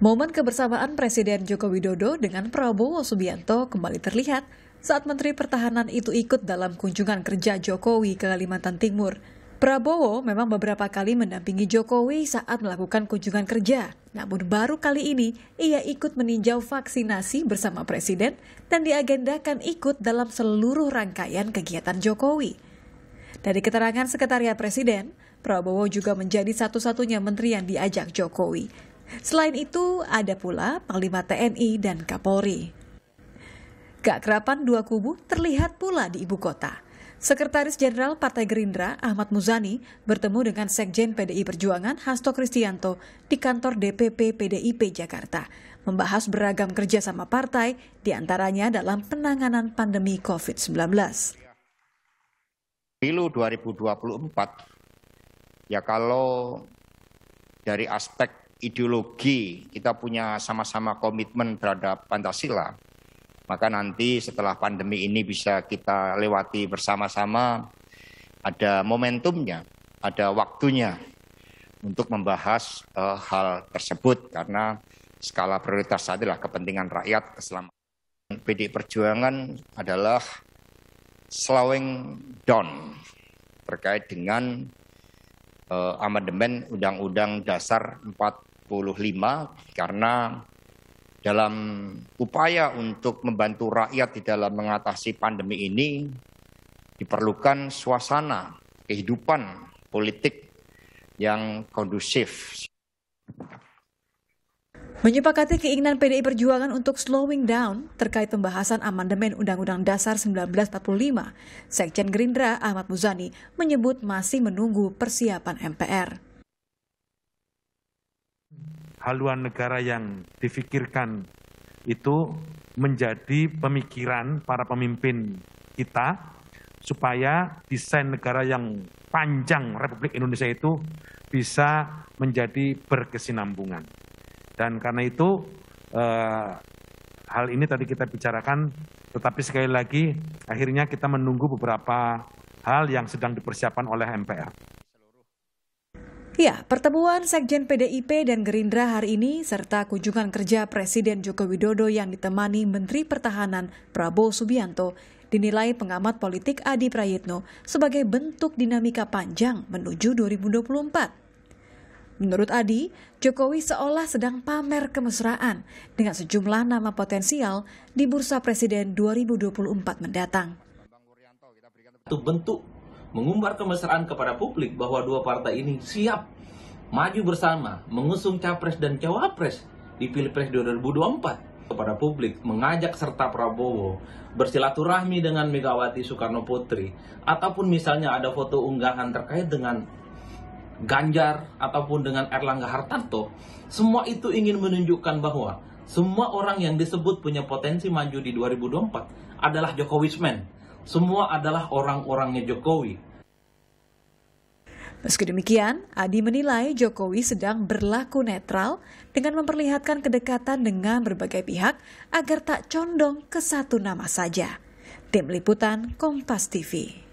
Momen kebersamaan Presiden Joko Widodo dengan Prabowo Subianto kembali terlihat saat Menteri Pertahanan itu ikut dalam kunjungan kerja Jokowi ke Kalimantan Timur. Prabowo memang beberapa kali mendampingi Jokowi saat melakukan kunjungan kerja, namun baru kali ini ia ikut meninjau vaksinasi bersama Presiden dan diagendakan ikut dalam seluruh rangkaian kegiatan Jokowi. Dari keterangan Sekretariat Presiden, Prabowo juga menjadi satu-satunya menteri yang diajak Jokowi Selain itu, ada pula Panglima TNI dan Kapolri. Keakrapan dua kubu terlihat pula di ibu kota. Sekretaris Jenderal Partai Gerindra Ahmad Muzani bertemu dengan Sekjen PDI Perjuangan Hasto Kristianto di kantor DPP PDIP Jakarta, membahas beragam kerjasama partai, diantaranya dalam penanganan pandemi COVID-19. Pilu 2024, ya kalau dari aspek ideologi, kita punya sama-sama komitmen terhadap Pancasila, maka nanti setelah pandemi ini bisa kita lewati bersama-sama, ada momentumnya, ada waktunya untuk membahas uh, hal tersebut karena skala prioritas adalah kepentingan rakyat keselamatan. PD Perjuangan adalah slowing down terkait dengan uh, amandemen Undang-Undang Dasar karena dalam upaya untuk membantu rakyat di dalam mengatasi pandemi ini diperlukan suasana kehidupan politik yang kondusif. Menyepakati keinginan PDI Perjuangan untuk slowing down terkait pembahasan amandemen Undang-Undang Dasar 1945, Sekjen Gerindra Ahmad Muzani menyebut masih menunggu persiapan MPR haluan negara yang difikirkan itu menjadi pemikiran para pemimpin kita supaya desain negara yang panjang Republik Indonesia itu bisa menjadi berkesinambungan. Dan karena itu eh, hal ini tadi kita bicarakan, tetapi sekali lagi akhirnya kita menunggu beberapa hal yang sedang dipersiapkan oleh MPR. Ya, pertemuan Sekjen PDIP dan Gerindra hari ini serta kunjungan kerja Presiden Joko Widodo yang ditemani Menteri Pertahanan Prabowo Subianto dinilai pengamat politik Adi Prayitno sebagai bentuk dinamika panjang menuju 2024. Menurut Adi, Jokowi seolah sedang pamer kemesraan dengan sejumlah nama potensial di Bursa Presiden 2024 mendatang. Bentuk mengumbar kemesraan kepada publik bahwa dua partai ini siap maju bersama mengusung capres dan cawapres di Pilpres 2024 kepada publik mengajak serta Prabowo bersilaturahmi dengan Megawati Soekarno Putri ataupun misalnya ada foto unggahan terkait dengan Ganjar ataupun dengan Erlangga Hartarto semua itu ingin menunjukkan bahwa semua orang yang disebut punya potensi maju di 2024 adalah Jokowi's man semua adalah orang-orangnya Jokowi. Meski demikian, Adi menilai Jokowi sedang berlaku netral dengan memperlihatkan kedekatan dengan berbagai pihak agar tak condong ke satu nama saja. Tim Liputan Kompas TV